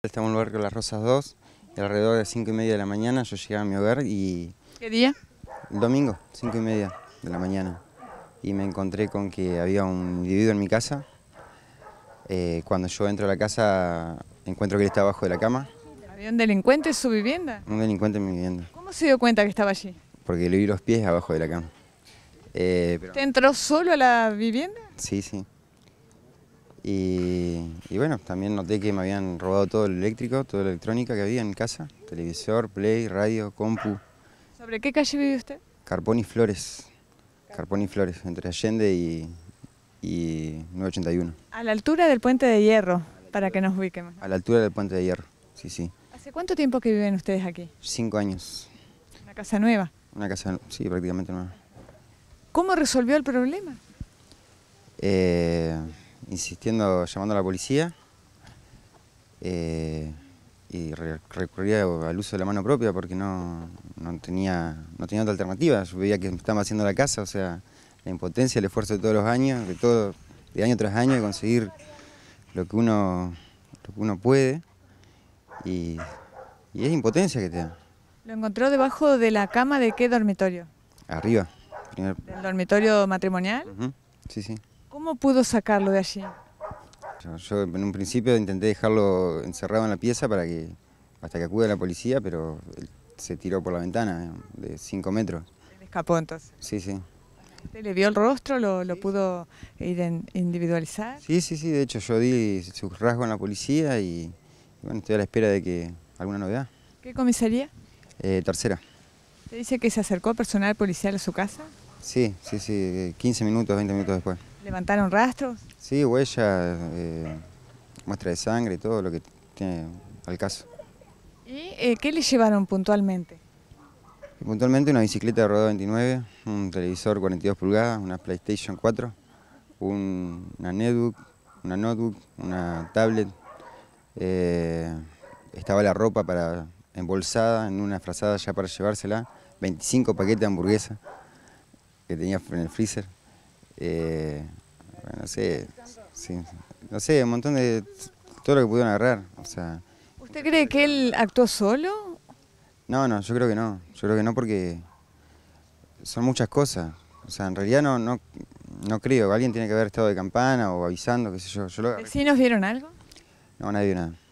Estamos en el con Las Rosas 2, alrededor de 5 y media de la mañana yo llegué a mi hogar y... ¿Qué día? El domingo, 5 y media de la mañana. Y me encontré con que había un individuo en mi casa. Eh, cuando yo entro a la casa encuentro que él está abajo de la cama. ¿Había un delincuente en su vivienda? Un delincuente en mi vivienda. ¿Cómo se dio cuenta que estaba allí? Porque le vi los pies abajo de la cama. Eh, ¿Te entró solo a la vivienda? Sí, sí. Y, bueno, también noté que me habían robado todo el eléctrico, toda la electrónica que había en casa, televisor, play, radio, compu. ¿Sobre qué calle vive usted? Carponi Flores, Carponi Flores, entre Allende y, y 981. A la altura del puente de hierro, para que nos ubiquemos. A la altura del puente de hierro, sí, sí. ¿Hace cuánto tiempo que viven ustedes aquí? Cinco años. ¿Una casa nueva? Una casa, sí, prácticamente nueva. ¿Cómo resolvió el problema? Eh insistiendo, llamando a la policía eh, y recurría al uso de la mano propia porque no, no, tenía, no tenía otra alternativa. Yo veía que me estaban haciendo la casa, o sea, la impotencia, el esfuerzo de todos los años, de, todo, de año tras año, de conseguir lo que uno, lo que uno puede y, es impotencia que te ¿Lo encontró debajo de la cama de qué dormitorio? Arriba. el dormitorio matrimonial? Sí, sí. ¿Cómo pudo sacarlo de allí? Yo en un principio intenté dejarlo encerrado en la pieza para que hasta que acude la policía, pero se tiró por la ventana eh, de 5 metros. Escapó entonces. Sí, sí. le vio el rostro? ¿Lo, pudo ir individualizar? Sí, sí, sí. De hecho, yo di su rasgo en la policía y, bueno, estoy a la espera de que alguna novedad. ¿Qué comisaría? Eh, tercera. ¿Te dice que se acercó personal policial a su casa? Sí, sí, sí. 15 minutos, 20 minutos después. ¿Levantaron rastros? Sí, huellas, eh, muestra de sangre todo lo que tiene al caso. ¿Y eh, qué le llevaron puntualmente? Puntualmente una bicicleta de Rodado 29, un televisor 42 pulgadas, una PlayStation 4, una netbook, una notebook, una tablet. Eh, estaba la ropa para embolsada en una frazada ya para llevársela, 25 paquetes de hamburguesa que tenía en el freezer. Eh, no sé, no sé, un montón de todo lo que pudieron agarrar. O sea, ¿Usted cree que él actuó solo? No, no, yo creo que no. Yo creo que no porque son muchas cosas. O sea, en realidad no, no, creo. Alguien tiene que haber estado de campana o avisando, qué sé yo. yo nos nos vieron algo? No, nadie vio nada.